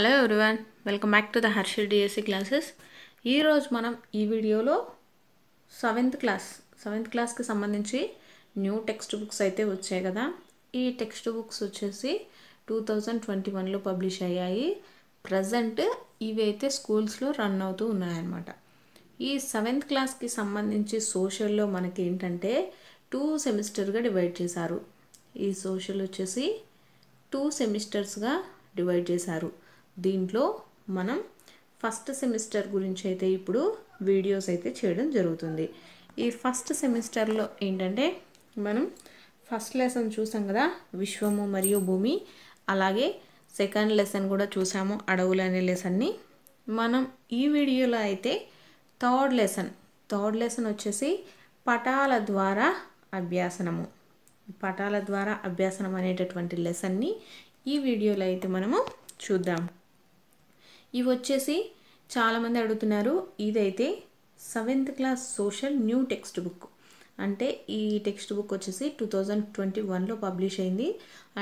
hello everyone welcome back to the Harshal DSC classes ఈరోజు మనం ఈ వీడియోలో సెవెంత్ క్లాస్ సెవెంత్ క్లాస్కి సంబంధించి న్యూ టెక్స్ట్ బుక్స్ అయితే వచ్చాయి కదా ఈ టెక్స్ట్ బుక్స్ వచ్చేసి టూ థౌజండ్ ట్వంటీ వన్లో పబ్లిష్ అయ్యాయి ప్రజెంట్ ఇవి అయితే స్కూల్స్లో రన్ అవుతూ ఉన్నాయన్నమాట ఈ సెవెంత్ క్లాస్కి సంబంధించి సోషల్లో మనకి ఏంటంటే టూ సెమిస్టర్గా డివైడ్ చేశారు ఈ సోషల్ వచ్చేసి టూ సెమిస్టర్స్గా డివైడ్ చేశారు దీంట్లో మనం ఫస్ట్ సెమిస్టర్ గురించి అయితే ఇప్పుడు వీడియోస్ అయితే చేయడం జరుగుతుంది ఈ ఫస్ట్ సెమిస్టర్లో ఏంటంటే మనం ఫస్ట్ లెసన్ చూసాం కదా విశ్వము మరియు భూమి అలాగే సెకండ్ లెసన్ కూడా చూసాము అడవులు అనే లెసన్ని మనం ఈ వీడియోలో అయితే థర్డ్ లెసన్ థర్డ్ లెసన్ వచ్చేసి పటాల ద్వారా అభ్యాసనము పటాల ద్వారా అభ్యాసనం అనేటటువంటి లెసన్ని ఈ వీడియోలో అయితే మనము చూద్దాం ఇవి వచ్చేసి చాలామంది అడుగుతున్నారు ఇదైతే seventh class social new text book అంటే ఈ టెక్స్ట్ బుక్ వచ్చేసి టూ థౌజండ్ ట్వంటీ వన్లో పబ్లిష్ అయింది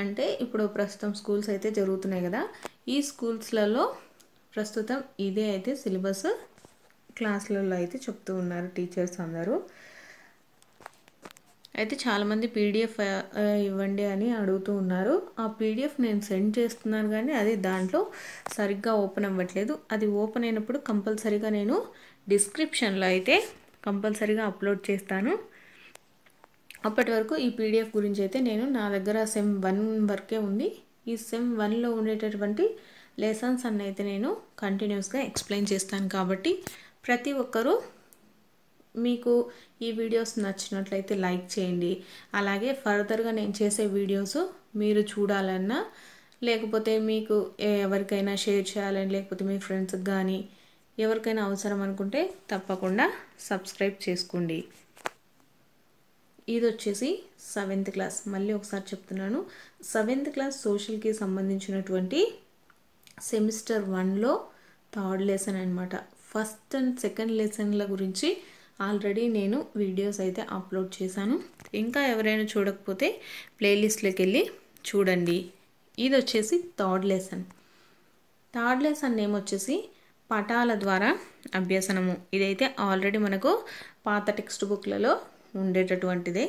అంటే ఇప్పుడు ప్రస్తుతం స్కూల్స్ అయితే జరుగుతున్నాయి కదా ఈ స్కూల్స్లలో ప్రస్తుతం ఇదే అయితే సిలబస్ క్లాసులలో అయితే చెప్తూ ఉన్నారు టీచర్స్ అందరూ అయితే చాలామంది పీడిఎఫ్ ఇవ్వండి అని అడుగుతూ ఉన్నారు ఆ పీడిఎఫ్ నేను సెండ్ చేస్తున్నాను కానీ అది దాంట్లో సరిగ్గా ఓపెన్ అవ్వట్లేదు అది ఓపెన్ అయినప్పుడు కంపల్సరీగా నేను డిస్క్రిప్షన్లో అయితే కంపల్సరీగా అప్లోడ్ చేస్తాను అప్పటి వరకు ఈ పీడిఎఫ్ గురించి అయితే నేను నా దగ్గర సెమ్ వన్ వరకే ఉంది ఈ సెమ్ వన్లో ఉండేటటువంటి లెసన్స్ అన్నైతే నేను కంటిన్యూస్గా ఎక్స్ప్లెయిన్ చేస్తాను కాబట్టి ప్రతి ఒక్కరూ మీకు ఈ వీడియోస్ నచ్చినట్లయితే లైక్ చేయండి అలాగే ఫర్దర్గా నేను చేసే వీడియోస్ మీరు చూడాలన్నా లేకపోతే మీకు ఎవరికైనా షేర్ చేయాలని లేకపోతే మీ ఫ్రెండ్స్కి కానీ ఎవరికైనా అవసరం అనుకుంటే తప్పకుండా సబ్స్క్రైబ్ చేసుకోండి ఇది వచ్చేసి సెవెంత్ క్లాస్ మళ్ళీ ఒకసారి చెప్తున్నాను సెవెంత్ క్లాస్ సోషల్కి సంబంధించినటువంటి సెమిస్టర్ వన్లో థర్డ్ లెసన్ అనమాట ఫస్ట్ అండ్ సెకండ్ లెసన్ల గురించి ఆల్రెడీ నేను వీడియోస్ అయితే అప్లోడ్ చేశాను ఇంకా ఎవరైనా చూడకపోతే ప్లేలిస్ట్లోకి వెళ్ళి చూడండి ఇది వచ్చేసి third lesson third lesson name వచ్చేసి పటాల ద్వారా అభ్యసనము ఇదైతే ఆల్రెడీ మనకు పాత టెక్స్ట్ బుక్లలో ఉండేటటువంటిదే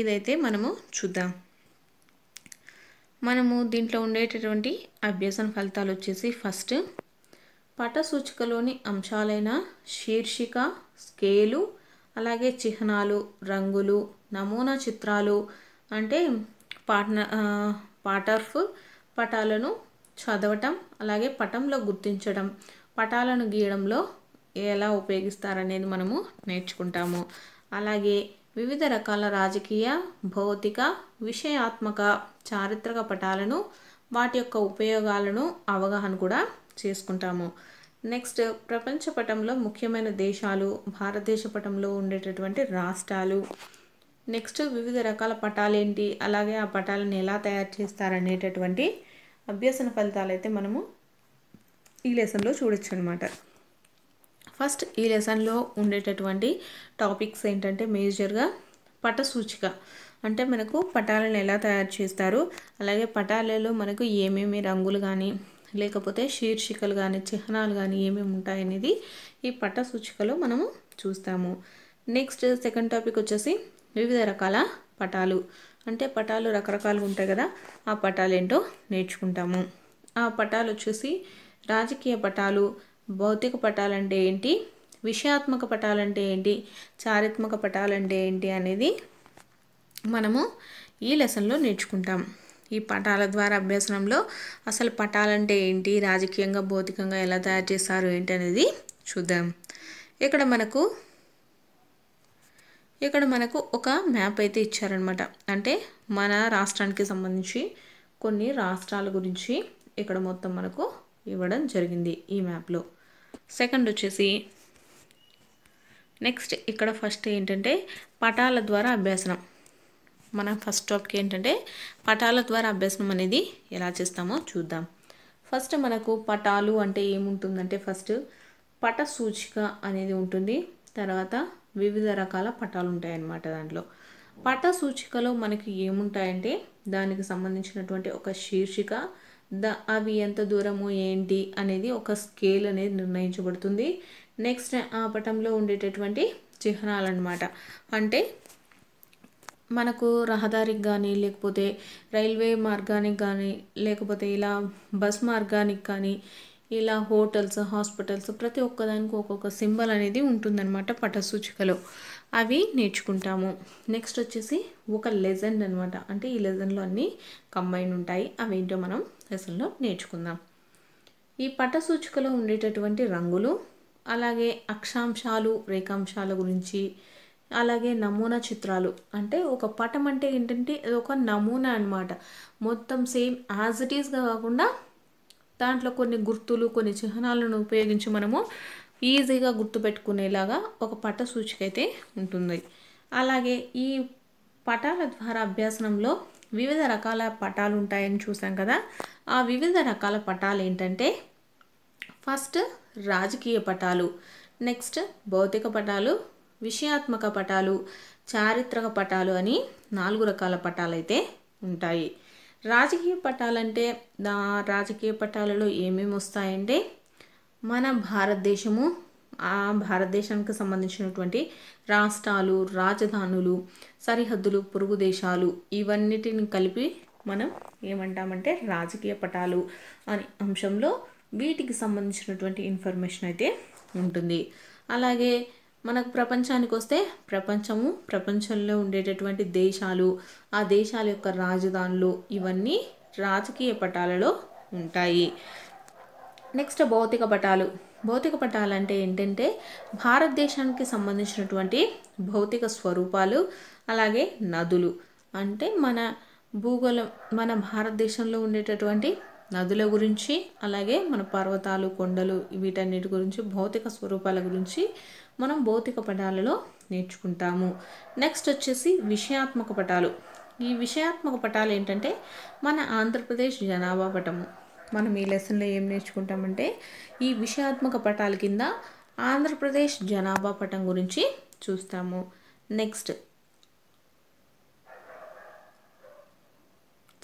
ఇదైతే మనము చూద్దాం మనము దీంట్లో ఉండేటటువంటి అభ్యసన ఫలితాలు వచ్చేసి ఫస్ట్ పటసూచికలోని అంశాలైన శీర్షిక స్కేలు అలాగే చిహ్నాలు రంగులు నమూనా చిత్రాలు అంటే పాట్న పాటర్ఫ్ పటాలను చదవటం అలాగే పటంలో గుర్తించడం పటాలను గీయడంలో ఎలా ఉపయోగిస్తారనేది మనము నేర్చుకుంటాము అలాగే వివిధ రకాల రాజకీయ భౌతిక విషయాత్మక చారిత్రక పటాలను వాటి యొక్క ఉపయోగాలను అవగాహన కూడా చేసుకుంటాము నెక్స్ట్ ప్రపంచ పటంలో ముఖ్యమైన దేశాలు భారతదేశ పటంలో ఉండేటటువంటి రాష్ట్రాలు నెక్స్ట్ వివిధ రకాల పటాలు ఏంటి అలాగే ఆ పటాలను ఎలా తయారు చేస్తారనేటటువంటి అభ్యసన ఫలితాలు అయితే మనము ఈ లెసన్లో చూడొచ్చు అనమాట ఫస్ట్ ఈ లెసన్లో ఉండేటటువంటి టాపిక్స్ ఏంటంటే మేజర్గా పట సూచిక అంటే మనకు పటాలను ఎలా తయారు చేస్తారు అలాగే పటాలలో మనకు ఏమేమి రంగులు కానీ లేకపోతే శీర్షికలు కానీ చిహ్నాలు కానీ ఏమేమి ఉంటాయనేది ఈ పట్ట సూచికలో మనము చూస్తాము నెక్స్ట్ సెకండ్ టాపిక్ వచ్చేసి వివిధ రకాల పటాలు అంటే పటాలు రకరకాలుగా ఉంటాయి కదా ఆ పటాలు ఏంటో నేర్చుకుంటాము ఆ పటాలు వచ్చేసి రాజకీయ పటాలు భౌతిక పటాలు అంటే ఏంటి విషయాత్మక పటాలు అంటే ఏంటి చారిత్మక పటాలు అంటే ఏంటి అనేది మనము ఈ లెసన్లో నేర్చుకుంటాం ఈ పటాల ద్వారా అభ్యసనంలో అసలు పటాలంటే ఏంటి రాజకీయంగా భౌతికంగా ఎలా తయారు చేస్తారు ఏంటి అనేది చూద్దాం ఇక్కడ మనకు ఇక్కడ మనకు ఒక మ్యాప్ అయితే ఇచ్చారనమాట అంటే మన రాష్ట్రానికి సంబంధించి కొన్ని రాష్ట్రాల గురించి ఇక్కడ మొత్తం మనకు ఇవ్వడం జరిగింది ఈ మ్యాప్లో సెకండ్ వచ్చేసి నెక్స్ట్ ఇక్కడ ఫస్ట్ ఏంటంటే పటాల ద్వారా అభ్యాసనం మనం ఫస్ట్ టాపిక్ ఏంటంటే పటాల ద్వారా అభ్యసనం అనేది ఎలా చేస్తామో చూద్దాం ఫస్ట్ మనకు పటాలు అంటే ఏముంటుందంటే ఫస్ట్ పట సూచిక అనేది ఉంటుంది తర్వాత వివిధ రకాల పటాలు ఉంటాయి అన్నమాట దాంట్లో పట సూచికలో మనకి ఏముంటాయంటే దానికి సంబంధించినటువంటి ఒక శీర్షిక ద అవి ఎంత దూరము ఏంటి అనేది ఒక స్కేల్ అనేది నిర్ణయించబడుతుంది నెక్స్ట్ ఆ పటంలో ఉండేటటువంటి చిహ్నాలు అనమాట అంటే మనకు రహదారికి కానీ లేకపోతే రైల్వే మార్గానికి కానీ లేకపోతే ఇలా బస్ మార్గానికి కానీ ఇలా హోటల్స్ హాస్పిటల్స్ ప్రతి ఒక్కదానికి ఒక్కొక్క సింబల్ అనేది ఉంటుందన్నమాట పటసూచికలో అవి నేర్చుకుంటాము నెక్స్ట్ వచ్చేసి ఒక లెజెండ్ అనమాట అంటే ఈ లెజెండ్లో అన్నీ కంబైన్ ఉంటాయి అవేంటో మనం లెసన్లో నేర్చుకుందాం ఈ పటసూచికలో ఉండేటటువంటి రంగులు అలాగే అక్షాంశాలు రేఖాంశాల గురించి అలాగే నమూనా చిత్రాలు అంటే ఒక పటం అంటే ఏంటంటే అది ఒక నమూనా అనమాట మొత్తం సేమ్ యాజ్ ఇట్ ఈస్గా కాకుండా దాంట్లో కొన్ని గుర్తులు కొన్ని చిహ్నాలను ఉపయోగించి మనము ఈజీగా గుర్తుపెట్టుకునేలాగా ఒక పట సూచిక అయితే ఉంటుంది అలాగే ఈ పటాల ద్వారా అభ్యాసనంలో వివిధ రకాల పటాలు ఉంటాయని చూసాం కదా ఆ వివిధ రకాల పటాలు ఏంటంటే ఫస్ట్ రాజకీయ పటాలు నెక్స్ట్ భౌతిక పటాలు విషయాత్మక పటాలు చారిత్రక పటాలు అని నాలుగు రకాల పటాలు అయితే ఉంటాయి రాజకీయ పటాలంటే దా రాజకీయ పటాలలో ఏమేమి వస్తాయంటే మన భారతదేశము ఆ భారతదేశానికి సంబంధించినటువంటి రాష్ట్రాలు రాజధానులు సరిహద్దులు పొరుగు దేశాలు ఇవన్నిటిని కలిపి మనం ఏమంటామంటే రాజకీయ పటాలు అనే అంశంలో వీటికి సంబంధించినటువంటి ఇన్ఫర్మేషన్ అయితే ఉంటుంది అలాగే మనకు ప్రపంచానికి వస్తే ప్రపంచము ప్రపంచంలో ఉండేటటువంటి దేశాలు ఆ దేశాల యొక్క రాజధానులు ఇవన్నీ రాజకీయ పటాలలో ఉంటాయి నెక్స్ట్ భౌతిక పటాలు భౌతిక పటాలు అంటే ఏంటంటే భారతదేశానికి సంబంధించినటువంటి భౌతిక స్వరూపాలు అలాగే నదులు అంటే మన భూగోళం మన భారతదేశంలో ఉండేటటువంటి నదుల గురించి అలాగే మన పర్వతాలు కొండలు వీటన్నిటి గురించి భౌతిక స్వరూపాల గురించి మనం భౌతిక పటాలలో నేర్చుకుంటాము నెక్స్ట్ వచ్చేసి విషయాత్మక పటాలు ఈ విషయాత్మక పటాలు ఏంటంటే మన ఆంధ్రప్రదేశ్ జనాభా పటము మనం ఈ లెసన్లో ఏం నేర్చుకుంటామంటే ఈ విషయాత్మక పటాల కింద ఆంధ్రప్రదేశ్ జనాభా పటం గురించి చూస్తాము నెక్స్ట్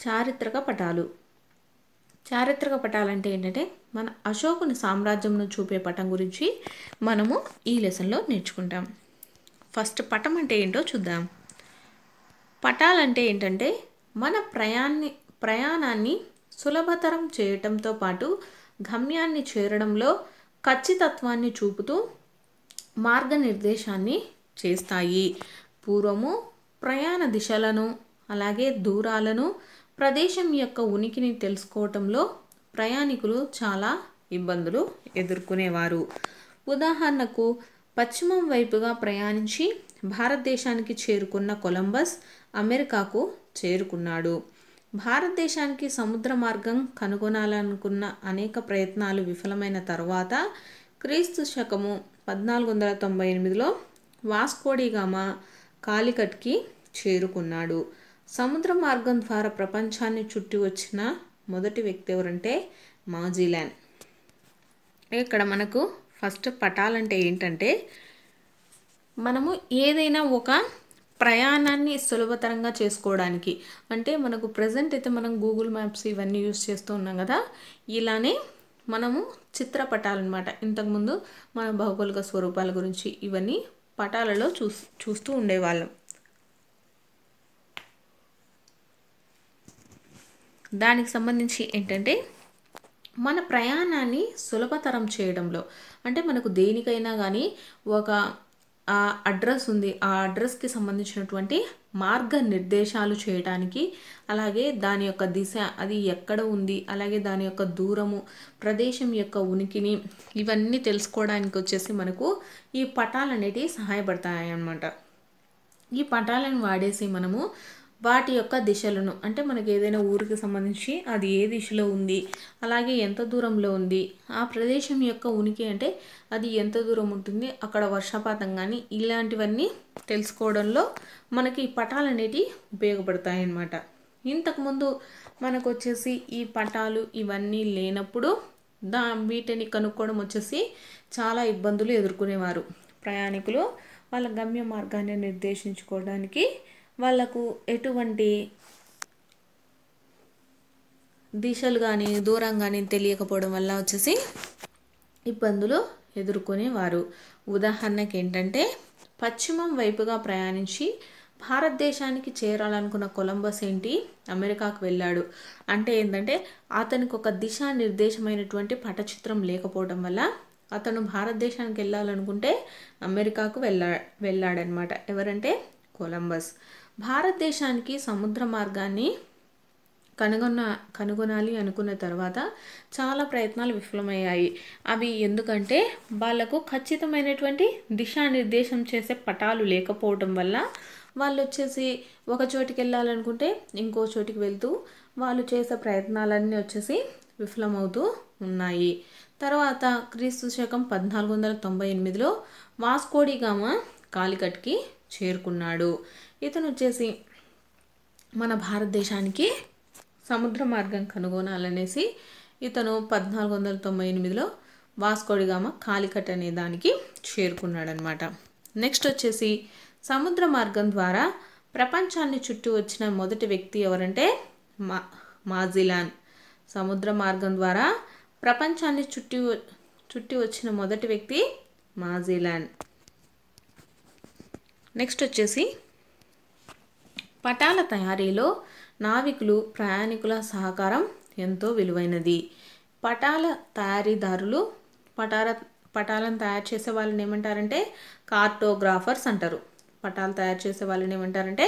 చారిత్రక పటాలు చారిత్రక పటాలంటే ఏంటంటే మన అశోకుని సామ్రాజ్యంను చూపే పటం గురించి మనము ఈ లెసన్లో నేర్చుకుంటాం ఫస్ట్ పటం అంటే ఏంటో చూద్దాం పటాలంటే ఏంటంటే మన ప్రయాణి ప్రయాణాన్ని సులభతరం చేయటంతో పాటు గమ్యాన్ని చేరడంలో ఖచ్చితత్వాన్ని చూపుతూ మార్గనిర్దేశాన్ని చేస్తాయి పూర్వము ప్రయాణ దిశలను అలాగే దూరాలను ప్రదేశం యొక్క ఉనికిని తెలుసుకోవటంలో ప్రయాణికులు చాలా ఇబ్బందులు ఎదుర్కొనేవారు ఉదాహరణకు పశ్చిమం వైపుగా ప్రయాణించి భారతదేశానికి చేరుకున్న కొలంబస్ అమెరికాకు చేరుకున్నాడు భారతదేశానికి సముద్ర మార్గం కనుగొనాలనుకున్న అనేక ప్రయత్నాలు విఫలమైన తర్వాత క్రీస్తు శకము పద్నాలుగు వందల తొంభై ఎనిమిదిలో వాస్కోడిగామ కాలికట్కి చేరుకున్నాడు సముద్ర మార్గం ద్వారా ప్రపంచాన్ని చుట్టి వచ్చిన మొదటి వ్యక్తి ఎవరంటే మాజిలాన్ ఇక్కడ మనకు ఫస్ట్ పటాలంటే ఏంటంటే మనము ఏదైనా ఒక ప్రయాణాన్ని సులభతరంగా చేసుకోవడానికి అంటే మనకు ప్రజెంట్ అయితే మనం గూగుల్ మ్యాప్స్ ఇవన్నీ యూస్ చేస్తూ ఉన్నాం కదా ఇలానే మనము చిత్రపటాలు అనమాట ఇంతకుముందు మన భౌగోళిక స్వరూపాల గురించి ఇవన్నీ పటాలలో చూస్ చూస్తూ ఉండేవాళ్ళం దానికి సంబంధించి ఏంటంటే మన ప్రయాణాన్ని సులభతరం చేయడంలో అంటే మనకు దేనికైనా కానీ ఒక అడ్రస్ ఉంది ఆ అడ్రస్కి సంబంధించినటువంటి మార్గ నిర్దేశాలు చేయడానికి అలాగే దాని యొక్క దిశ అది ఎక్కడ ఉంది అలాగే దాని యొక్క దూరము ప్రదేశం యొక్క ఉనికిని ఇవన్నీ తెలుసుకోవడానికి వచ్చేసి మనకు ఈ పటాలు అనేటివి సహాయపడతాయి అన్నమాట ఈ పటాలను వాడేసి మనము వాటి యొక్క దిశలను అంటే మనకి ఏదైనా ఊరికి సంబంధించి అది ఏ దిశలో ఉంది అలాగే ఎంత దూరంలో ఉంది ఆ ప్రదేశం యొక్క ఉనికి అంటే అది ఎంత దూరం ఉంటుంది అక్కడ వర్షపాతం కానీ ఇలాంటివన్నీ తెలుసుకోవడంలో మనకి పటాలు అనేటివి ఉపయోగపడతాయి అన్నమాట ఇంతకుముందు మనకు వచ్చేసి ఈ పటాలు ఇవన్నీ లేనప్పుడు దా వీటిని కనుక్కోవడం వచ్చేసి చాలా ఇబ్బందులు ఎదుర్కొనేవారు ప్రయాణికులు వాళ్ళ గమ్య మార్గాన్ని నిర్దేశించుకోవడానికి వాళ్ళకు ఎటువంటి దిశలు కానీ దూరం కానీ తెలియకపోవడం వల్ల వచ్చేసి ఇబ్బందులు ఎదుర్కొనేవారు ఉదాహరణకి ఏంటంటే పశ్చిమం వైపుగా ప్రయాణించి భారతదేశానికి చేరాలనుకున్న కొలంబస్ ఏంటి అమెరికాకు వెళ్ళాడు అంటే ఏంటంటే అతనికి ఒక దిశానిర్దేశమైనటువంటి పటచిత్రం లేకపోవడం వల్ల అతను భారతదేశానికి వెళ్ళాలనుకుంటే అమెరికాకు వెళ్ళా వెళ్ళాడనమాట ఎవరంటే కొలంబస్ భారతదేశానికి సముద్ర మార్గాన్ని కనుగొన్న కనుగొనాలి అనుకున్న తర్వాత చాలా ప్రయత్నాలు విఫలమయ్యాయి అవి ఎందుకంటే వాళ్ళకు ఖచ్చితమైనటువంటి దిశానిర్దేశం చేసే పటాలు లేకపోవటం వల్ల వాళ్ళు వచ్చేసి ఒక చోటికి వెళ్ళాలనుకుంటే ఇంకో చోటికి వెళ్తూ వాళ్ళు చేసే ప్రయత్నాలన్నీ వచ్చేసి విఫలమవుతూ ఉన్నాయి తర్వాత క్రీస్తు శకం పద్నాలుగు వందల తొంభై ఎనిమిదిలో వాస్కోడిగామ కాలికట్కి చేరుకున్నాడు ఇతను వచ్చేసి మన భారతదేశానికి సముద్ర మార్గం కనుగొనాలనేసి ఇతను పద్నాలుగు వందల తొంభై ఎనిమిదిలో వాస్కోడిగామ కాలికట్ అనే దానికి చేరుకున్నాడనమాట నెక్స్ట్ వచ్చేసి సముద్ర మార్గం ద్వారా ప్రపంచాన్ని చుట్టూ వచ్చిన మొదటి వ్యక్తి ఎవరంటే మా మాజిలాన్ సముద్ర మార్గం ద్వారా ప్రపంచాన్ని చుట్టి చుట్టి వచ్చిన మొదటి వ్యక్తి మాజిలాన్ నెక్స్ట్ వచ్చేసి పటాల తయారీలో నావికులు ప్రయాణికుల సహకారం ఎంతో విలువైనది పటాల తయారీదారులు పటాల పటాలను తయారు చేసే వాళ్ళని ఏమంటారంటే కార్టోగ్రాఫర్స్ అంటారు పటాలు తయారు చేసే వాళ్ళని ఏమంటారంటే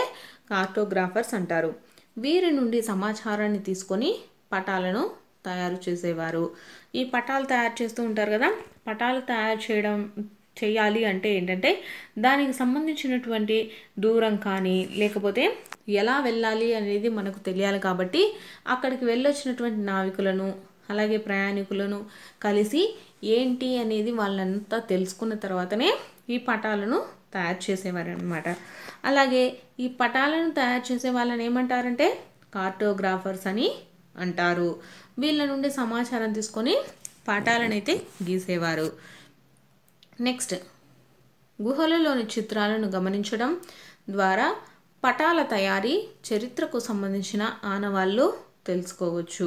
కార్టోగ్రాఫర్స్ అంటారు వీరి నుండి సమాచారాన్ని తీసుకొని పటాలను తయారు చేసేవారు ఈ పటాలు తయారు చేస్తూ ఉంటారు కదా పటాలు తయారు చేయడం చేయాలి అంటే ఏంటంటే దానికి సంబంధించినటువంటి దూరం కానీ లేకపోతే ఎలా వెళ్ళాలి అనేది మనకు తెలియాలి కాబట్టి అక్కడికి వెళ్ళొచ్చినటువంటి నావికులను అలాగే ప్రయాణికులను కలిసి ఏంటి అనేది వాళ్ళంతా తెలుసుకున్న తర్వాతనే ఈ పటాలను తయారు చేసేవారనమాట అలాగే ఈ పటాలను తయారు చేసే వాళ్ళని ఏమంటారంటే కార్టోగ్రాఫర్స్ అని అంటారు వీళ్ళ నుండి సమాచారం తీసుకొని పటాలను అయితే గీసేవారు నెక్స్ట్ గుహలలోని చిత్రాలను గమనించడం ద్వారా పటాల తయారీ చరిత్రకు సంబంధించిన ఆనవాళ్ళు తెలుసుకోవచ్చు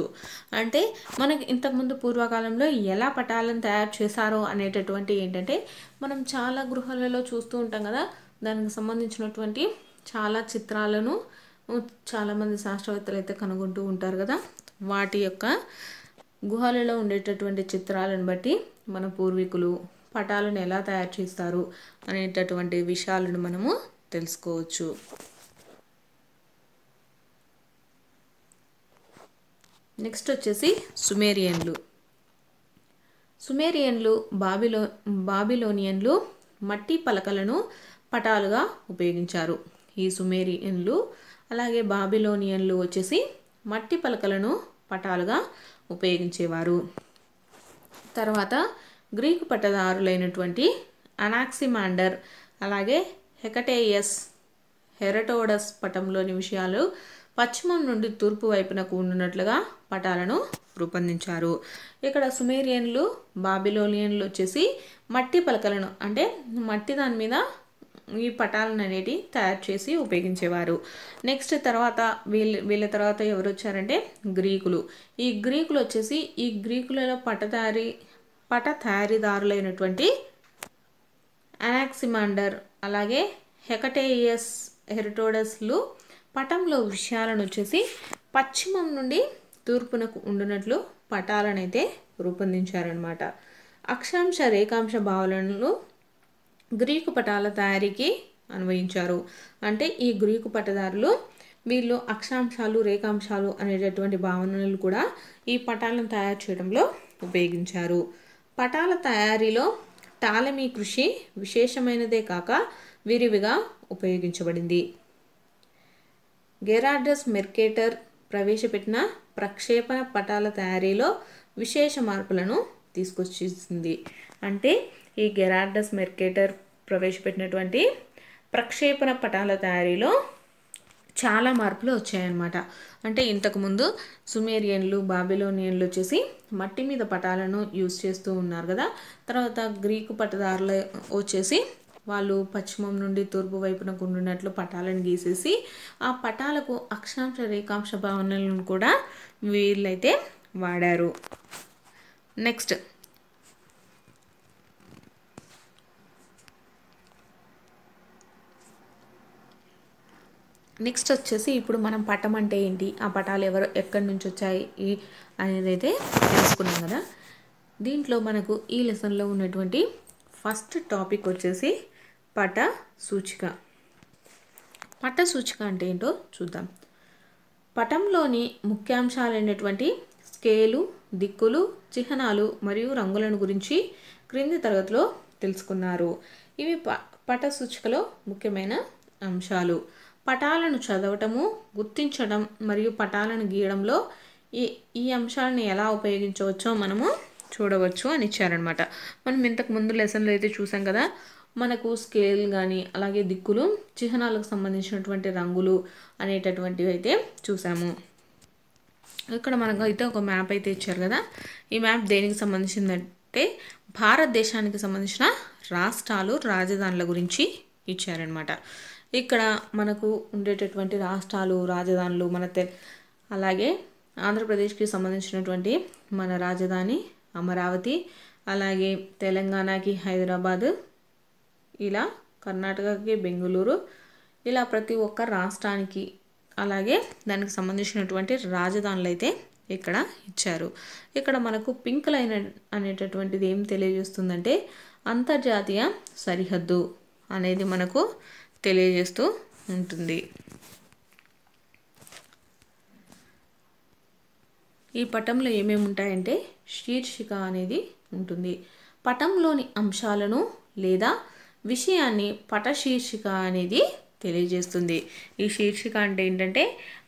అంటే మనకి ఇంతకుముందు పూర్వకాలంలో ఎలా పటాలను తయారు చేశారో అనేటటువంటి ఏంటంటే మనం చాలా గృహాలలో చూస్తూ ఉంటాం కదా దానికి సంబంధించినటువంటి చాలా చిత్రాలను చాలామంది శాస్త్రవేత్తలు అయితే కనుగొంటూ ఉంటారు కదా వాటి యొక్క గుహలలో ఉండేటటువంటి చిత్రాలను బట్టి మన పూర్వీకులు పటాలను ఎలా తయారు చేస్తారు అనేటటువంటి విషయాలను మనము తెలుసుకోవచ్చు నెక్స్ట్ వచ్చేసి సుమేరియన్లు సుమేరియన్లు బాబిలో బాబిలోనియన్లు మట్టి పలకలను పటాలుగా ఉపయోగించారు ఈ సుమేరియన్లు అలాగే బాబిలోనియన్లు వచ్చేసి మట్టి పలకలను పటాలుగా ఉపయోగించేవారు తర్వాత గ్రీకు పట్టదారులైనటువంటి అనాక్సిమాండర్ అలాగే హెకటేయస్ హెరటోడస్ పటంలోని విషయాలు పశ్చిమం నుండి తూర్పు వైపునకు ఉండున్నట్లుగా పటాలను రూపొందించారు ఇక్కడ సుమేరియన్లు బాబిలోనియన్లు వచ్చేసి మట్టి పలకలను అంటే మట్టి దాని మీద ఈ పటాలను అనేటి తయారు చేసి ఉపయోగించేవారు నెక్స్ట్ తర్వాత వీళ్ళ వీళ్ళ తర్వాత ఎవరు వచ్చారంటే గ్రీకులు ఈ గ్రీకులు వచ్చేసి ఈ గ్రీకులలో పట్టదారి పట తయారీదారులైనటువంటి అనాక్సిమాండర్ అలాగే హెకటేయస్ హెరిటోడస్లు పటంలో విషయాలను వచ్చేసి పశ్చిమం నుండి తూర్పునకు ఉండునట్లు అయితే రూపొందించారనమాట అక్షాంశ రేఖాంశ భావనలు గ్రీకు పటాల తయారీకి అన్వయించారు అంటే ఈ గ్రీకు పటదారులు వీళ్ళు అక్షాంశాలు రేఖాంశాలు అనేటటువంటి భావనలు కూడా ఈ పటాలను తయారు చేయడంలో ఉపయోగించారు పటాల తయారీలో టాలమీ కృషి విశేషమైనదే కాక విరివిగా ఉపయోగించబడింది గెరాడస్ మెర్కేటర్ ప్రవేశపెట్టిన ప్రక్షేపణ పటాల తయారీలో విశేష మార్పులను తీసుకొచ్చింది అంటే ఈ గెరాడస్ మెర్కేటర్ ప్రవేశపెట్టినటువంటి ప్రక్షేపణ పటాల తయారీలో చాలా మార్పులు వచ్చాయన్నమాట అంటే ఇంతకుముందు సుమేరియన్లు బాబిలోనియన్లు వచ్చేసి మట్టి మీద పటాలను యూజ్ చేస్తూ ఉన్నారు కదా తర్వాత గ్రీకు పటదారులు వచ్చేసి వాళ్ళు పశ్చిమం నుండి తూర్పు వైపున గుండునట్లు పటాలను గీసేసి ఆ పటాలకు అక్షాంశ రేఖాంశ భావనలను కూడా వీళ్ళైతే వాడారు నెక్స్ట్ నెక్స్ట్ వచ్చేసి ఇప్పుడు మనం పటం అంటే ఏంటి ఆ పటాలు ఎవరు ఎక్కడి నుంచి వచ్చాయి అనేది అయితే తెలుసుకున్నాం కదా దీంట్లో మనకు ఈ లెసన్లో ఉన్నటువంటి ఫస్ట్ టాపిక్ వచ్చేసి పట సూచిక పట సూచిక అంటే ఏంటో చూద్దాం పటంలోని ముఖ్యాంశాలైనటువంటి స్కేలు దిక్కులు చిహ్నాలు మరియు రంగులను గురించి క్రింది తరగతిలో తెలుసుకున్నారు ఇవి ప పట సూచికలో ముఖ్యమైన అంశాలు పటాలను చదవటము గుర్తించడం మరియు పటాలను గీయడంలో ఈ ఈ అంశాలను ఎలా ఉపయోగించవచ్చో మనము చూడవచ్చు అని ఇచ్చారనమాట మనం ఇంతకు ముందు లెసన్లో అయితే చూసాం కదా మనకు స్కేల్ కానీ అలాగే దిక్కులు చిహ్నాలకు సంబంధించినటువంటి రంగులు అనేటటువంటివి అయితే చూసాము ఇక్కడ మనకు అయితే ఒక మ్యాప్ అయితే ఇచ్చారు కదా ఈ మ్యాప్ దేనికి సంబంధించిందంటే భారతదేశానికి సంబంధించిన రాష్ట్రాలు రాజధానుల గురించి ఇచ్చారనమాట ఇక్కడ మనకు ఉండేటటువంటి రాష్ట్రాలు రాజధానులు మన తె అలాగే ఆంధ్రప్రదేశ్కి సంబంధించినటువంటి మన రాజధాని అమరావతి అలాగే తెలంగాణకి హైదరాబాద్ ఇలా కర్ణాటకకి బెంగళూరు ఇలా ప్రతి ఒక్క రాష్ట్రానికి అలాగే దానికి సంబంధించినటువంటి రాజధానులు అయితే ఇక్కడ ఇచ్చారు ఇక్కడ మనకు పింక్ లైన్ అనేటటువంటిది ఏం తెలియజేస్తుందంటే అంతర్జాతీయ సరిహద్దు అనేది మనకు తెలియజేస్తూ ఉంటుంది ఈ పటంలో ఏమేమి ఉంటాయంటే శీర్షిక అనేది ఉంటుంది పటంలోని అంశాలను లేదా విషయాన్ని పట శీర్షిక అనేది తెలియజేస్తుంది ఈ శీర్షిక అంటే ఏంటంటే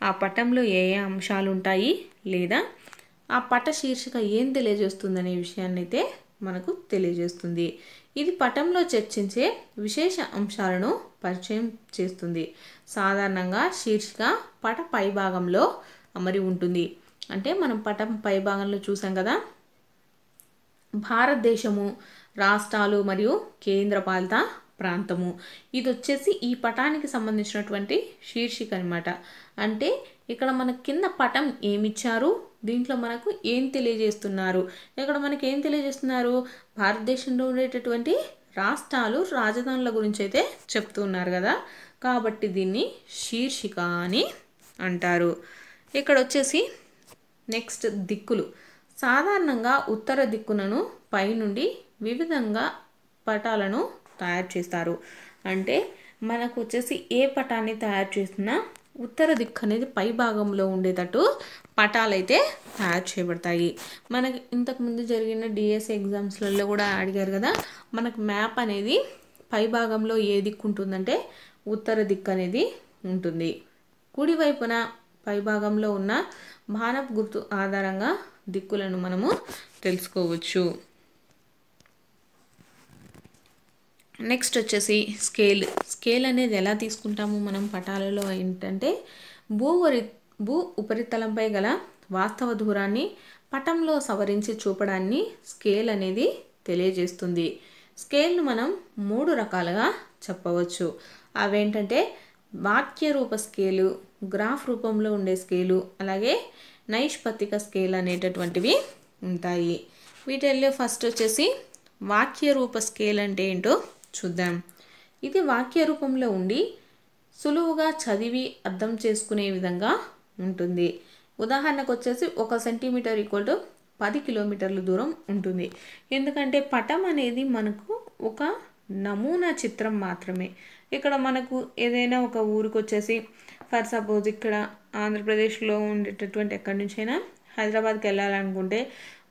ఆ పటంలో ఏ ఏ అంశాలు ఉంటాయి లేదా ఆ పట శీర్షిక ఏం తెలియజేస్తుంది అనే విషయాన్ని అయితే మనకు తెలియజేస్తుంది ఇది పటంలో చర్చించే విశేష అంశాలను పరిచయం చేస్తుంది సాధారణంగా శీర్షిక పట పైభాగంలో అమరి ఉంటుంది అంటే మనం పటం పైభాగంలో చూసాం కదా భారతదేశము రాష్ట్రాలు మరియు కేంద్రపాలిత ప్రాంతము ఇది వచ్చేసి ఈ పటానికి సంబంధించినటువంటి శీర్షిక అనమాట అంటే ఇక్కడ మన కింద పటం ఏమిచ్చారు దీంట్లో మనకు ఏం తెలియజేస్తున్నారు ఇక్కడ మనకి ఏం తెలియజేస్తున్నారు భారతదేశంలో ఉండేటటువంటి రాష్ట్రాలు రాజధానుల గురించి అయితే చెప్తున్నారు కదా కాబట్టి దీన్ని శీర్షిక అని అంటారు ఇక్కడ వచ్చేసి నెక్స్ట్ దిక్కులు సాధారణంగా ఉత్తర దిక్కులను పైనుండి వివిధంగా పటాలను తయారు చేస్తారు అంటే మనకు వచ్చేసి ఏ పటాన్ని తయారు చేసినా ఉత్తర దిక్కు అనేది పై భాగంలో ఉండేటట్టు పటాలు అయితే తయారు చేయబడతాయి మనకి ఇంతకుముందు జరిగిన డిఎస్ఏ ఎగ్జామ్స్లలో కూడా అడిగారు కదా మనకు మ్యాప్ అనేది పై భాగంలో ఏ దిక్కు ఉంటుందంటే ఉత్తర దిక్కు అనేది ఉంటుంది కుడివైపున పైభాగంలో ఉన్న మానవ గుర్తు ఆధారంగా దిక్కులను మనము తెలుసుకోవచ్చు నెక్స్ట్ వచ్చేసి స్కేల్ స్కేల్ అనేది ఎలా తీసుకుంటాము మనం పటాలలో ఏంటంటే భూ భూ ఉపరితలంపై గల వాస్తవ దూరాన్ని పటంలో సవరించి చూపడాన్ని స్కేల్ అనేది తెలియజేస్తుంది స్కేల్ను మనం మూడు రకాలుగా చెప్పవచ్చు అవేంటంటే వాక్య రూప స్కేలు గ్రాఫ్ రూపంలో ఉండే స్కేలు అలాగే నైష్పత్తిక స్కేల్ అనేటటువంటివి ఉంటాయి వీటిల్లో ఫస్ట్ వచ్చేసి వాక్య రూప స్కేల్ అంటే ఏంటో చూద్దాం ఇది వాక్య రూపంలో ఉండి సులువుగా చదివి అర్థం చేసుకునే విధంగా ఉంటుంది ఉదాహరణకు వచ్చేసి ఒక సెంటీమీటర్ ఈక్వల్ టు పది కిలోమీటర్ల దూరం ఉంటుంది ఎందుకంటే పటం అనేది మనకు ఒక నమూనా చిత్రం మాత్రమే ఇక్కడ మనకు ఏదైనా ఒక ఊరికి వచ్చేసి ఫర్ సపోజ్ ఇక్కడ ఆంధ్రప్రదేశ్లో ఉండేటటువంటి ఎక్కడి నుంచైనా హైదరాబాద్కి వెళ్ళాలనుకుంటే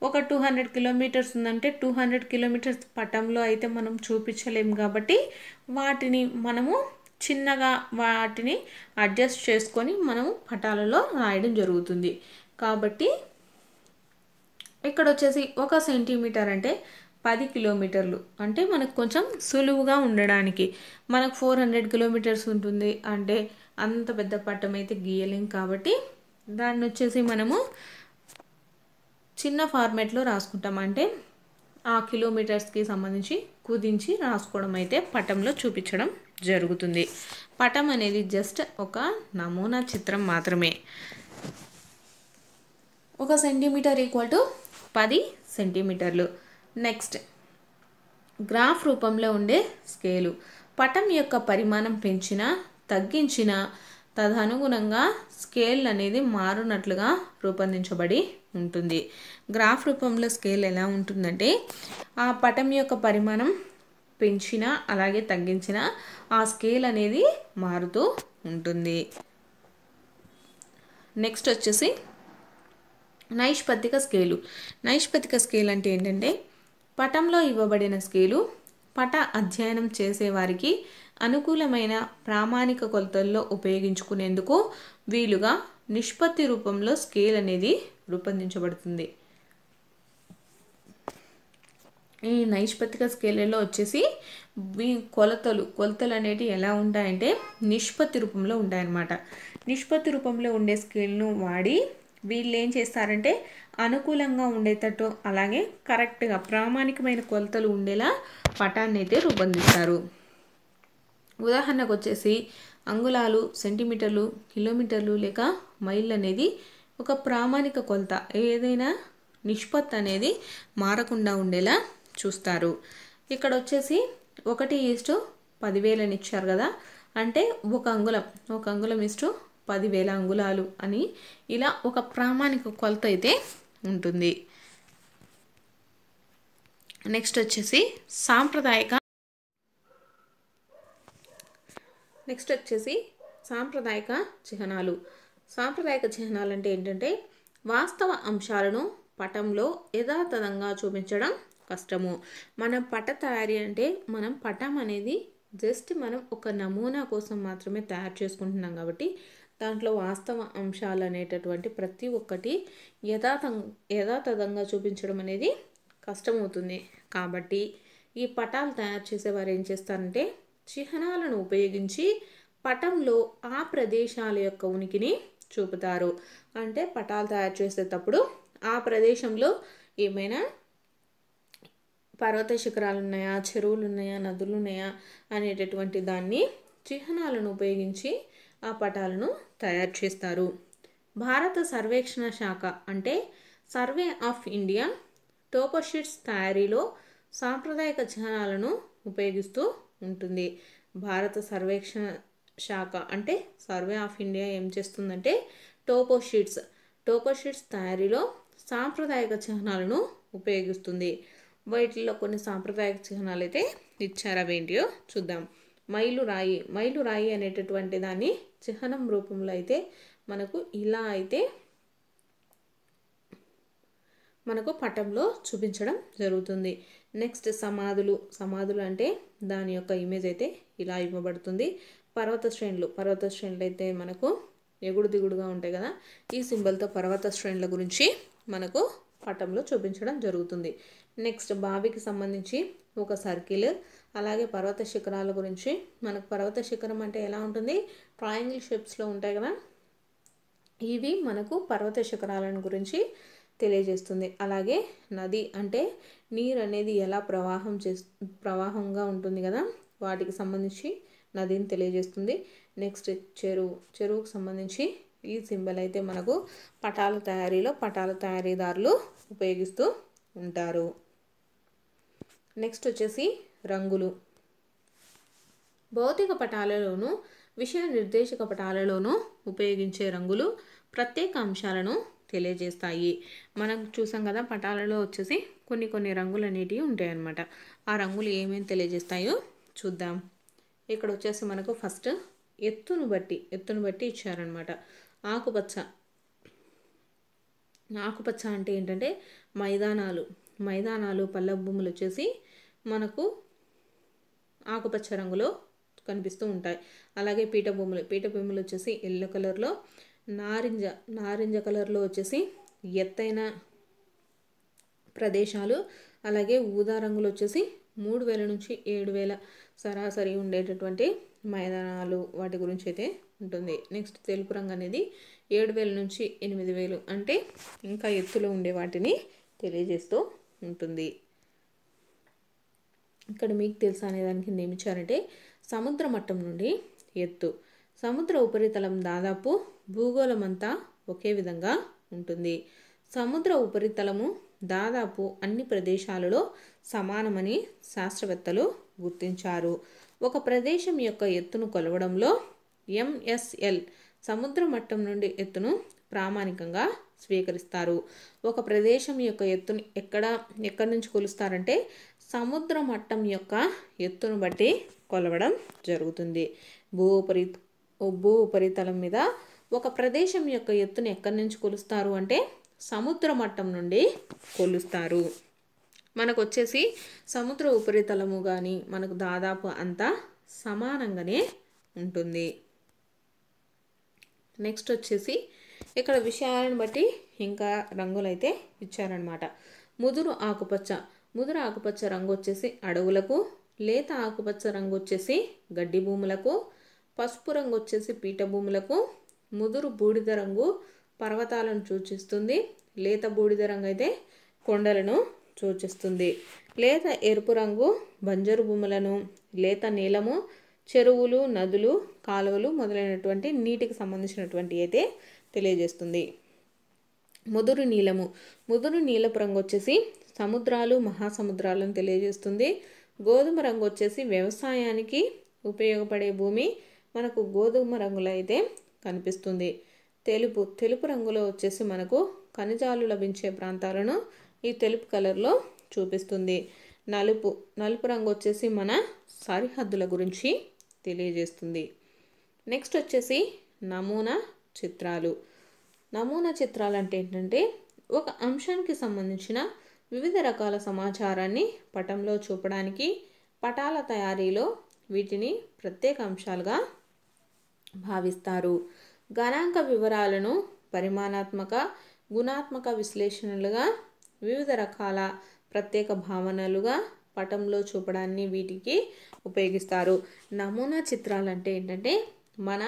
ఒక టూ హండ్రెడ్ కిలోమీటర్స్ ఉందంటే టూ హండ్రెడ్ కిలోమీటర్స్ పటంలో అయితే మనం చూపించలేము కాబట్టి వాటిని మనము చిన్నగా వాటిని అడ్జస్ట్ చేసుకొని మనము పటాలలో రాయడం జరుగుతుంది కాబట్టి ఇక్కడ వచ్చేసి ఒక సెంటీమీటర్ అంటే పది కిలోమీటర్లు అంటే మనకు కొంచెం సులువుగా ఉండడానికి మనకు ఫోర్ హండ్రెడ్ కిలోమీటర్స్ ఉంటుంది అంటే అంత పెద్ద పట్టం అయితే గీయలేం కాబట్టి దాన్ని వచ్చేసి మనము చిన్న ఫార్మేట్లో రాసుకుంటాం అంటే ఆ కిలోమీటర్స్కి సంబంధించి కుదించి రాసుకోవడం అయితే పటంలో చూపించడం జరుగుతుంది పటం అనేది జస్ట్ ఒక నమూనా చిత్రం మాత్రమే ఒక సెంటీమీటర్ ఈక్వల్ టు పది సెంటీమీటర్లు నెక్స్ట్ గ్రాఫ్ రూపంలో ఉండే స్కేలు పటం యొక్క పరిమాణం పెంచిన తగ్గించిన తదనుగుణంగా స్కేల్ అనేది మారునట్లుగా రూపొందించబడి ఉంటుంది గ్రాఫ్ రూపంలో స్కేల్ ఎలా ఉంటుందంటే ఆ పటం యొక్క పరిమాణం పెంచిన అలాగే తగ్గించిన ఆ స్కేల్ అనేది మారుతూ ఉంటుంది నెక్స్ట్ వచ్చేసి నైష్పత్తిక స్కేలు నైష్పత్తిక స్కేల్ అంటే ఏంటంటే పటంలో ఇవ్వబడిన స్కేలు పట అధ్యయనం చేసేవారికి అనుకూలమైన ప్రామాణిక కొలతల్లో ఉపయోగించుకునేందుకు వీలుగా నిష్పత్తి రూపంలో స్కేల్ అనేది రూపొందించబడుతుంది ఈ నైష్పతిక స్కేలలో వచ్చేసి కొలతలు కొలతలు అనేవి ఎలా ఉంటాయంటే నిష్పత్తి రూపంలో ఉంటాయన్నమాట నిష్పత్తి రూపంలో ఉండే స్కేల్ను వాడి వీళ్ళు ఏం చేస్తారంటే అనుకూలంగా ఉండేటట్టు అలాగే కరెక్ట్గా ప్రామాణికమైన కొలతలు ఉండేలా పటాన్ని అయితే రూపొందిస్తారు ఉదాహరణకు వచ్చేసి అంగుళాలు సెంటీమీటర్లు కిలోమీటర్లు లేక మైళ్ళు అనేది ఒక ప్రామాణిక కొలత ఏదైనా నిష్పత్తి అనేది మారకుండా ఉండేలా చూస్తారు ఇక్కడ వచ్చేసి ఒకటి ఈస్టు పదివేలని ఇచ్చారు కదా అంటే ఒక అంగుళం ఒక అంగుళం ఇస్టు పదివేల అంగుళాలు అని ఇలా ఒక ప్రామాణిక కొలత అయితే ఉంటుంది నెక్స్ట్ వచ్చేసి సాంప్రదాయక నెక్స్ట్ వచ్చేసి సాంప్రదాయక చిహ్నాలు సాంప్రదాయక చిహ్నాలు అంటే ఏంటంటే వాస్తవ అంశాలను పటంలో యథాతథంగా చూపించడం కష్టము మనం పట తయారీ అంటే మనం పటం అనేది జస్ట్ మనం ఒక నమూనా కోసం మాత్రమే తయారు చేసుకుంటున్నాం కాబట్టి దాంట్లో వాస్తవ అంశాలు అనేటటువంటి ప్రతి ఒక్కటి యథాతం యథాతథంగా చూపించడం అనేది కష్టమవుతుంది కాబట్టి ఈ పటాలు తయారు చేసేవారు ఏం చేస్తారంటే చిహ్నాలను ఉపయోగించి పటంలో ఆ ప్రదేశాల యొక్క ఉనికిని చూపుతారు అంటే పటాలు తయారు చేసేటప్పుడు ఆ ప్రదేశంలో ఏమైనా పర్వత శిఖరాలు ఉన్నాయా చెరువులు ఉన్నాయా నదులు ఉన్నాయా అనేటటువంటి దాన్ని చిహ్నాలను ఉపయోగించి ఆ పటాలను తయారు చేస్తారు భారత సర్వేక్షణ శాఖ అంటే సర్వే ఆఫ్ ఇండియా టోపర్షీట్స్ తయారీలో సాంప్రదాయక చిహ్నాలను ఉపయోగిస్తూ ఉంటుంది భారత సర్వేక్షణ శాఖ అంటే సర్వే ఆఫ్ ఇండియా ఏం చేస్తుందంటే టోపో షీట్స్ టోపో షీట్స్ తయారీలో సాంప్రదాయక చిహ్నాలను ఉపయోగిస్తుంది వైట్లో కొన్ని సాంప్రదాయక చిహ్నాలు అయితే ఇచ్చారు అవేంటియో చూద్దాం మైలు రాయి మైలు రాయి అనేటటువంటి దాన్ని చిహ్నం రూపంలో అయితే మనకు ఇలా అయితే మనకు పటంలో చూపించడం జరుగుతుంది నెక్స్ట్ సమాధులు సమాధులు అంటే దాని యొక్క ఇమేజ్ అయితే ఇలా ఇవ్వబడుతుంది పర్వత శ్రేణులు పర్వత శ్రేణులు అయితే మనకు ఎగుడు దిగుడుగా ఉంటాయి కదా ఈ సింబల్తో పర్వత శ్రేణుల గురించి మనకు పటంలో చూపించడం జరుగుతుంది నెక్స్ట్ బావికి సంబంధించి ఒక సర్కిల్ అలాగే పర్వత శిఖరాల గురించి మనకు పర్వత శిఖరం అంటే ఎలా ఉంటుంది ట్రయాంగిల్ షేప్స్లో ఉంటాయి కదా ఇవి మనకు పర్వత శిఖరాలను గురించి తెలియజేస్తుంది అలాగే నది అంటే నీరు అనేది ఎలా ప్రవాహం చే ప్రవాహంగా ఉంటుంది కదా వాటికి సంబంధించి నదిని తెలియజేస్తుంది నెక్స్ట్ చెరువు చెరువుకు సంబంధించి ఈ సింబల్ అయితే మనకు పటాల తయారీలో పటాల తయారీదారులు ఉపయోగిస్తూ ఉంటారు నెక్స్ట్ వచ్చేసి రంగులు భౌతిక పటాలలోను విషయ నిర్దేశక పటాలలోను ఉపయోగించే రంగులు ప్రత్యేక అంశాలను తెలియజేస్తాయి మనం చూసాం కదా పటాలలో వచ్చేసి కొన్ని కొన్ని రంగులు అనేటివి ఉంటాయన్నమాట ఆ రంగులు ఏమేమి తెలియజేస్తాయో చూద్దాం ఇక్కడ వచ్చేసి మనకు ఫస్ట్ ఎత్తును బట్టి ఎత్తును బట్టి ఇచ్చారనమాట ఆకుపచ్చ ఆకుపచ్చ అంటే ఏంటంటే మైదానాలు మైదానాలు పల్లె భూములు వచ్చేసి మనకు ఆకుపచ్చ రంగులో కనిపిస్తూ ఉంటాయి అలాగే పీట భూములు పీట భూములు వచ్చేసి ఎల్లో కలర్లో నారింజ నారింజ కలర్లో వచ్చేసి ఎత్తైన ప్రదేశాలు అలాగే ఊదా రంగులు వచ్చేసి మూడు వేల నుంచి ఏడు వేల సరాసరి ఉండేటటువంటి మైదానాలు వాటి గురించి అయితే ఉంటుంది నెక్స్ట్ తెలుపు రంగు అనేది ఏడు వేల నుంచి ఎనిమిది వేలు అంటే ఇంకా ఎత్తులో ఉండే వాటిని తెలియజేస్తూ ఉంటుంది ఇక్కడ మీకు తెలుసా అనే దానికి కింద సముద్ర మట్టం నుండి ఎత్తు సముద్ర ఉపరితలం దాదాపు భూగోళం అంతా ఒకే విధంగా ఉంటుంది సముద్ర ఉపరితలము దాదాపు అన్ని ప్రదేశాలలో సమానమని శాస్త్రవేత్తలు గుర్తించారు ఒక ప్రదేశం యొక్క ఎత్తును కొలవడంలో ఎంఎస్ఎల్ సముద్ర మట్టం నుండి ఎత్తును ప్రామాణికంగా స్వీకరిస్తారు ఒక ప్రదేశం యొక్క ఎత్తును ఎక్కడ ఎక్కడి నుంచి కొలుస్తారంటే సముద్ర మట్టం యొక్క ఎత్తును బట్టి కొలవడం జరుగుతుంది భూ ఉపరి భూ ఉపరితలం మీద ఒక ప్రదేశం యొక్క ఎత్తును ఎక్కడి నుంచి కొలుస్తారు అంటే సముద్ర మట్టం నుండి కొలుస్తారు మనకు వచ్చేసి సముద్ర ఉపరితలము కానీ మనకు దాదాపు అంతా సమానంగానే ఉంటుంది నెక్స్ట్ వచ్చేసి ఇక్కడ విషయాలను బట్టి ఇంకా రంగులైతే ఇచ్చారనమాట ముదురు ఆకుపచ్చ ముదురు ఆకుపచ్చ రంగు వచ్చేసి అడవులకు లేత ఆకుపచ్చ రంగు వచ్చేసి గడ్డి భూములకు పసుపు రంగు వచ్చేసి పీఠభూములకు ముదురు బూడిద రంగు పర్వతాలను సూచిస్తుంది లేత బూడిద రంగు అయితే కొండలను సూచిస్తుంది లేత ఎరుపు రంగు బంజరు భూములను లేత నీలము చెరువులు నదులు కాలువలు మొదలైనటువంటి నీటికి సంబంధించినటువంటి అయితే తెలియజేస్తుంది ముదురు నీలము ముదురు నీలపు రంగు వచ్చేసి సముద్రాలు మహాసముద్రాలను తెలియజేస్తుంది గోధుమ రంగు వచ్చేసి వ్యవసాయానికి ఉపయోగపడే భూమి మనకు గోధుమ రంగులో అయితే కనిపిస్తుంది తెలుపు తెలుపు రంగులో వచ్చేసి మనకు ఖనిజాలు లభించే ప్రాంతాలను ఈ తెలుపు కలర్లో చూపిస్తుంది నలుపు నలుపు రంగు వచ్చేసి మన సరిహద్దుల గురించి తెలియజేస్తుంది నెక్స్ట్ వచ్చేసి నమూనా చిత్రాలు నమూనా చిత్రాలు అంటే ఏంటంటే ఒక అంశానికి సంబంధించిన వివిధ రకాల సమాచారాన్ని పటంలో చూపడానికి పటాల తయారీలో వీటిని ప్రత్యేక అంశాలుగా భావిస్తారు గణాంక వివరాలను పరిమాణాత్మక గుణాత్మక విశ్లేషణలుగా వివిధ రకాల ప్రత్యేక భావనలుగా పటంలో చూపడాన్ని వీటికి ఉపయోగిస్తారు నమూనా చిత్రాలు అంటే ఏంటంటే మన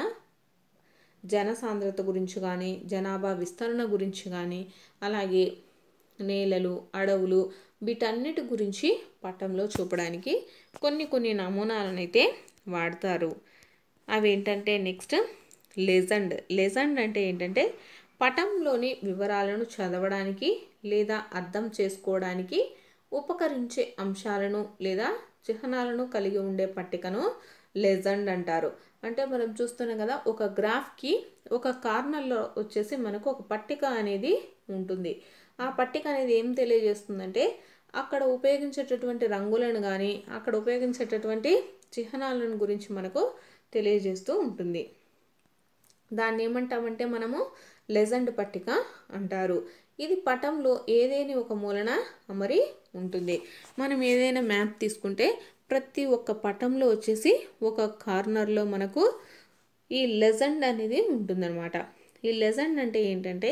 జనసాంద్రత గురించి కానీ జనాభా విస్తరణ గురించి కానీ అలాగే నేలలు అడవులు వీటన్నిటి గురించి పటంలో చూపడానికి కొన్ని కొన్ని నమూనాలను అయితే వాడతారు అవి ఏంటంటే నెక్స్ట్ లెజెండ్ లెజెండ్ అంటే ఏంటంటే పటంలోని వివరాలను చదవడానికి లేదా అర్థం చేసుకోవడానికి ఉపకరించే అంశాలను లేదా చిహ్నాలను కలిగి ఉండే పట్టికను లెజండ్ అంటారు అంటే మనం చూస్తున్నాం కదా ఒక గ్రాఫ్కి ఒక కార్నర్లో వచ్చేసి మనకు ఒక పట్టిక అనేది ఉంటుంది ఆ పట్టిక అనేది ఏం తెలియజేస్తుందంటే అక్కడ ఉపయోగించేటటువంటి రంగులను కానీ అక్కడ ఉపయోగించేటటువంటి చిహ్నాలను గురించి మనకు తెలియజేస్తూ ఉంటుంది దాన్ని ఏమంటామంటే మనము లెజెండ్ పట్టిక అంటారు ఇది పటంలో ఏదైనా ఒక మూలన అమరి ఉంటుంది మనం ఏదైనా మ్యాప్ తీసుకుంటే ప్రతి ఒక్క పటంలో వచ్చేసి ఒక కార్నర్లో మనకు ఈ లెజెండ్ అనేది ఉంటుందన్నమాట ఈ లెజెండ్ అంటే ఏంటంటే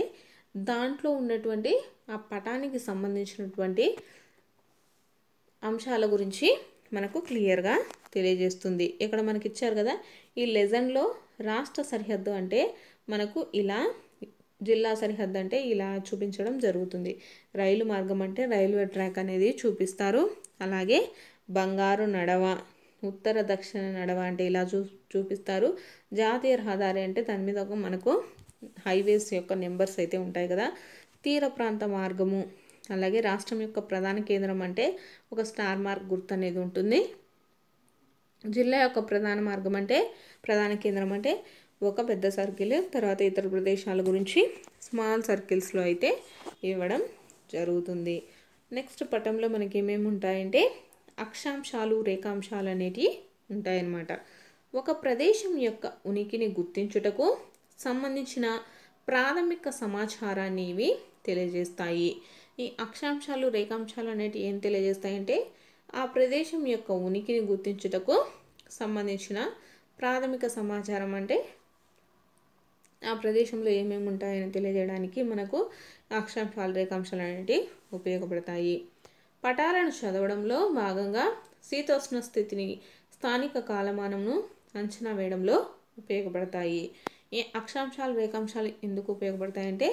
దాంట్లో ఉన్నటువంటి ఆ పటానికి సంబంధించినటువంటి అంశాల గురించి మనకు క్లియర్గా తెలియజేస్తుంది ఇక్కడ మనకి ఇచ్చారు కదా ఈ లెజెండ్లో రాష్ట్ర సరిహద్దు అంటే మనకు ఇలా జిల్లా సరిహద్దు అంటే ఇలా చూపించడం జరుగుతుంది రైలు మార్గం అంటే రైల్వే ట్రాక్ అనేది చూపిస్తారు అలాగే బంగారు నడవ ఉత్తర దక్షిణ నడవ అంటే ఇలా చూ చూపిస్తారు జాతీయ రహదారి అంటే దాని మీద ఒక మనకు హైవేస్ యొక్క నెంబర్స్ అయితే ఉంటాయి కదా తీర ప్రాంత మార్గము అలాగే రాష్ట్రం యొక్క ప్రధాన కేంద్రం అంటే ఒక స్టార్ మార్క్ గుర్తు అనేది ఉంటుంది జిల్లా యొక్క ప్రధాన మార్గం అంటే ప్రధాన కేంద్రం అంటే ఒక పెద్ద సర్కిల్ తర్వాత ఇతర ప్రదేశాల గురించి స్మాల్ సర్కిల్స్లో అయితే ఇవ్వడం జరుగుతుంది నెక్స్ట్ పటంలో మనకి ఏమేమి ఉంటాయంటే అక్షాంశాలు రేఖాంశాలు అనేటివి ఉంటాయన్నమాట ఒక ప్రదేశం యొక్క ఉనికిని గుర్తించుటకు సంబంధించిన ప్రాథమిక సమాచారాన్ని ఇవి తెలియజేస్తాయి ఈ అక్షాంశాలు రేఖాంశాలు అనేటివి ఏం తెలియజేస్తాయంటే ఆ ప్రదేశం యొక్క ఉనికిని గుర్తించుటకు సంబంధించిన ప్రాథమిక సమాచారం అంటే ఆ ప్రదేశంలో ఏమేమి ఉంటాయని తెలియజేయడానికి మనకు అక్షాంశాల రేఖాంశాలు అనేవి ఉపయోగపడతాయి పటాలను చదవడంలో భాగంగా శీతోష్ణ స్థితిని స్థానిక కాలమానంను అంచనా వేయడంలో ఉపయోగపడతాయి ఈ అక్షాంశాలు రేఖాంశాలు ఎందుకు ఉపయోగపడతాయంటే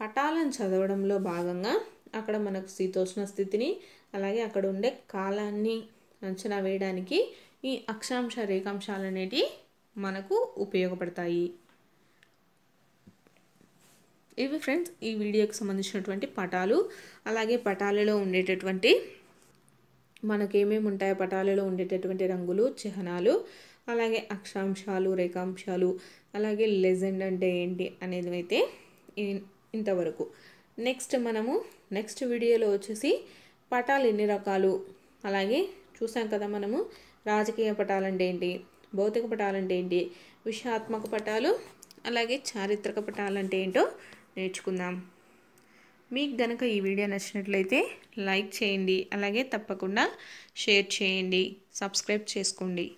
పటాలను చదవడంలో భాగంగా అక్కడ మనకు శీతోష్ణ స్థితిని అలాగే అక్కడ ఉండే కాలాన్ని అంచనా వేయడానికి ఈ అక్షాంశ రేఖాంశాలు అనేటివి మనకు ఉపయోగపడతాయి ఇవి ఫ్రెండ్స్ ఈ వీడియోకి సంబంధించినటువంటి పటాలు అలాగే పటాలలో ఉండేటటువంటి మనకేమేమి ఉంటాయో పటాలలో ఉండేటటువంటి రంగులు చిహ్నాలు అలాగే అక్షాంశాలు రేఖాంశాలు అలాగే లెజెండ్ అంటే ఏంటి అనేది అయితే ఇంతవరకు నెక్స్ట్ మనము నెక్స్ట్ వీడియోలో వచ్చేసి పటాలు ఎన్ని రకాలు అలాగే చూసాం కదా మనము రాజకీయ పటాలు అంటే ఏంటి భౌతిక పటాలు అంటే ఏంటి విషయాత్మక పటాలు అలాగే చారిత్రక పటాలు అంటే ఏంటో నేర్చుకుందాం మీకు గనక ఈ వీడియో నచ్చినట్లయితే లైక్ చేయండి అలాగే తప్పకుండా షేర్ చేయండి సబ్స్క్రైబ్ చేసుకోండి